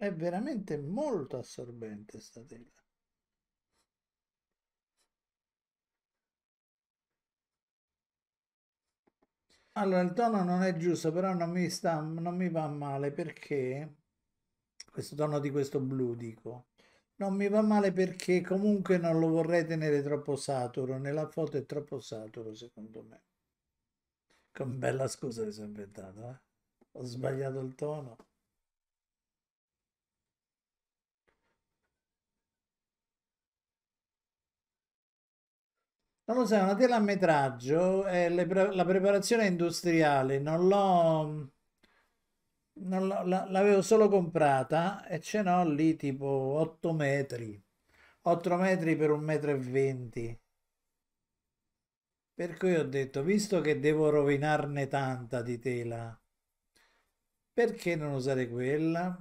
È veramente molto assorbente sta tela. Allora, il tono non è giusto, però non mi, sta, non mi va male perché, questo tono di questo blu dico, non mi va male perché comunque non lo vorrei tenere troppo saturo, nella foto è troppo saturo secondo me. Con bella scusa mi sono inventato, eh? ho sbagliato il tono. Non lo sai, una tela a metraggio, eh, pre la preparazione industriale, non l'ho... l'avevo solo comprata e ce n'ho lì tipo 8 metri, 8 metri per 1,20 metro. E 20. Per cui ho detto, visto che devo rovinarne tanta di tela, perché non usare quella?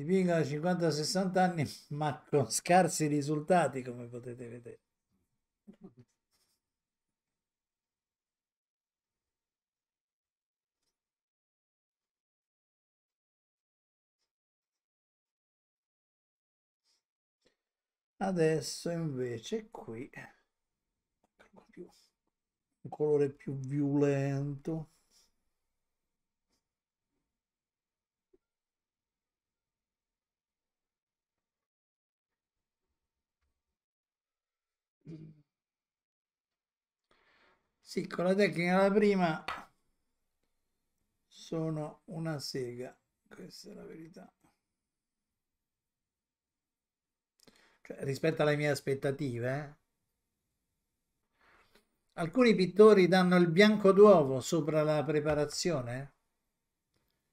dipingo da 50-60 anni ma con scarsi risultati come potete vedere. Adesso invece qui ecco un colore più violento. Sì, con la tecnica la prima sono una sega, questa è la verità. Cioè, rispetto alle mie aspettative, eh? alcuni pittori danno il bianco d'uovo sopra la preparazione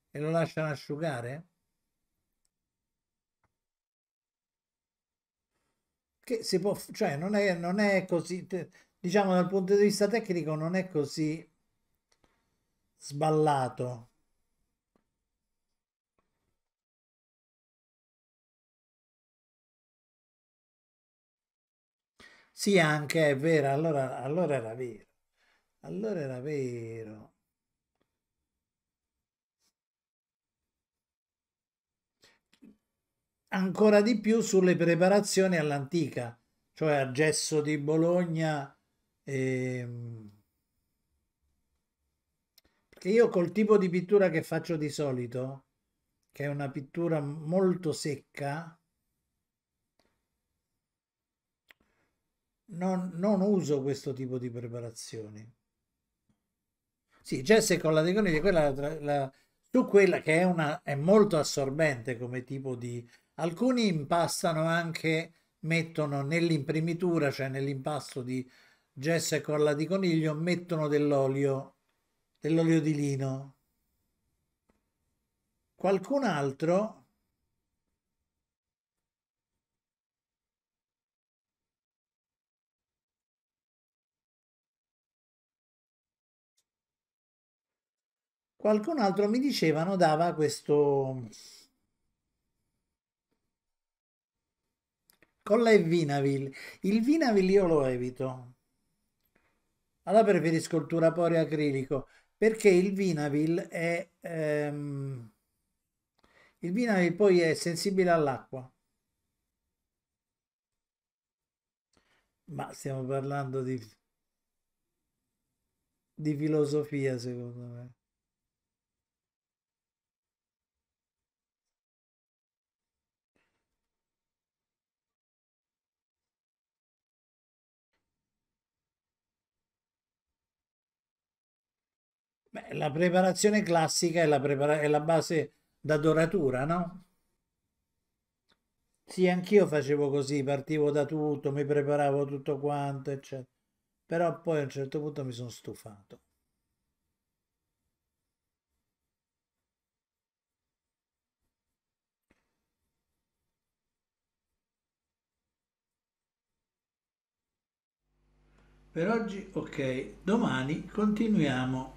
e lo lasciano asciugare. che si può, cioè non è, non è così, diciamo dal punto di vista tecnico non è così sballato. Sì, anche è vero, allora, allora era vero. Allora era vero. ancora di più sulle preparazioni all'antica, cioè a gesso di Bologna. Ehm... Perché io col tipo di pittura che faccio di solito, che è una pittura molto secca, non, non uso questo tipo di preparazioni. Sì, gesso con la deconite, quella la, la, su quella che è, una, è molto assorbente come tipo di Alcuni impastano anche, mettono nell'imprimitura, cioè nell'impasto di gesso e colla di coniglio, mettono dell'olio, dell'olio di lino. Qualcun altro qualcun altro mi dicevano dava questo Colla e Vinavil. Il Vinavil io lo evito. Allora preferisco il turapore acrilico perché il Vinavil è... Ehm, il Vinavil poi è sensibile all'acqua. Ma stiamo parlando di, di filosofia secondo me. Beh, la preparazione classica è la, prepara- è la base da doratura, no? Sì, anch'io facevo così, partivo da tutto, mi preparavo tutto quanto, eccetera. Però poi a un certo punto mi sono stufato. Per oggi ok, domani continuiamo.